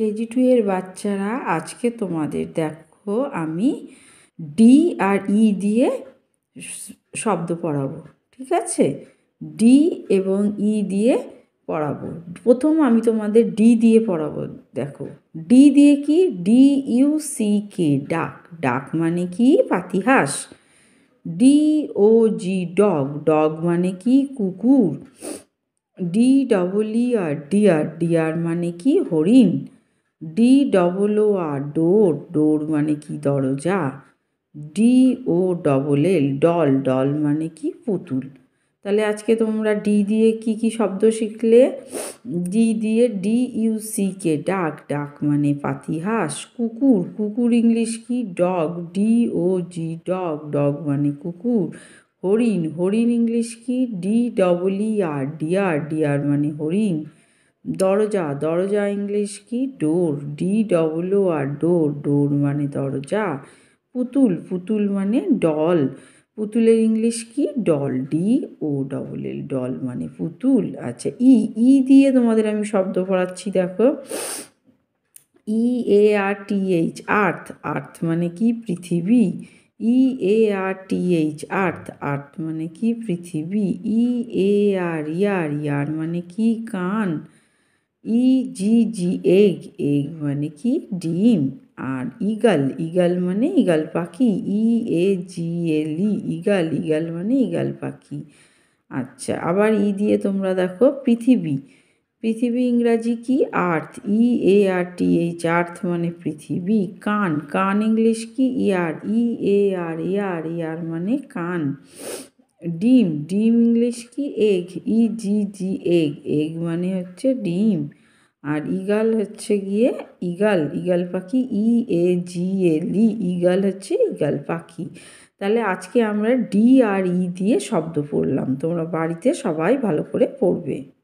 KG two এর বাচ্চারা আজকে তোমাদের দেখো আমি ডি আর ই e দিয়ে শব্দ পড়াবো ঠিক আছে ডি এবং ই e দিয়ে পড়াবো প্রথম আমি তোমাদের ডি দিয়ে পড়াবো দেখো ডি দিয়ে কি ডি ইউ সি কে ডাক ডাক মানে কি পাতিহাস D O G dog dog মানে কি কুকুর D double E R deer deer মানে কি হরিণ ডি ডবল ও আর ডোর ডোর মানে কি দরজা D O double L doll doll মানে কি পুতুল তাহলে আজকে তোমরা ডি দিয়ে কি কি শব্দ শিখলে ডি দিয়ে ডি ইউ সি কে ডাক ডাক মানে পাতিহাস কুকুর কুকুর ইংলিশ কি dog D O G dog dog মানে কুকুর হরিণ হরিণ ইংলিশ কি D double E R deer deer মানে হরিণ দরজা দরজা ইংলিশ কি ডোর ডি ডবল ও আর ডোর ডোর মানে দরজা পুতুল পুতুল মানে ডল পুতুলের ইংলিশ কি doll D O double L doll মানে পুতুল আচ্ছা ই ই দিয়ে তোমাদের আমি শব্দ পড়াচ্ছি দেখো ই এ আর টি এইচ আর্থ আর্থ মানে কি পৃথিবী ই এ আর টি এইচ আর্থ আর্থ মানে কি পৃথিবী ই এ আর ইয়ার ইয়ার মানে কি কান ई जी जी एग एग मान कि डीम और इगल इगल मान इगल पाखी E A G L eagle eagle मान इगल पाखी अच्छा आर इ दिए तुम्हारा देखो पृथिवी पृथिवी इंगराजी की आर्थ इ ए आर टी एच आर्थ मान पृथिवी कान कान इंग्लिश की E R E A R E R E R मान कान ডিম ডিম ইংলিশ কি egg E G G egg egg মানে হচ্ছে ডিম আর ইগাল হচ্ছে গিয়ে ইগাল ইগাল পাখি ই এ জি এল ই ইগাল হচ্ছে ইগাল পাখি তাহলে আজকে আমরা ডি আর ই দিয়ে শব্দ পড়লাম তোমরা বাড়িতে সবাই ভালো করে পড়বে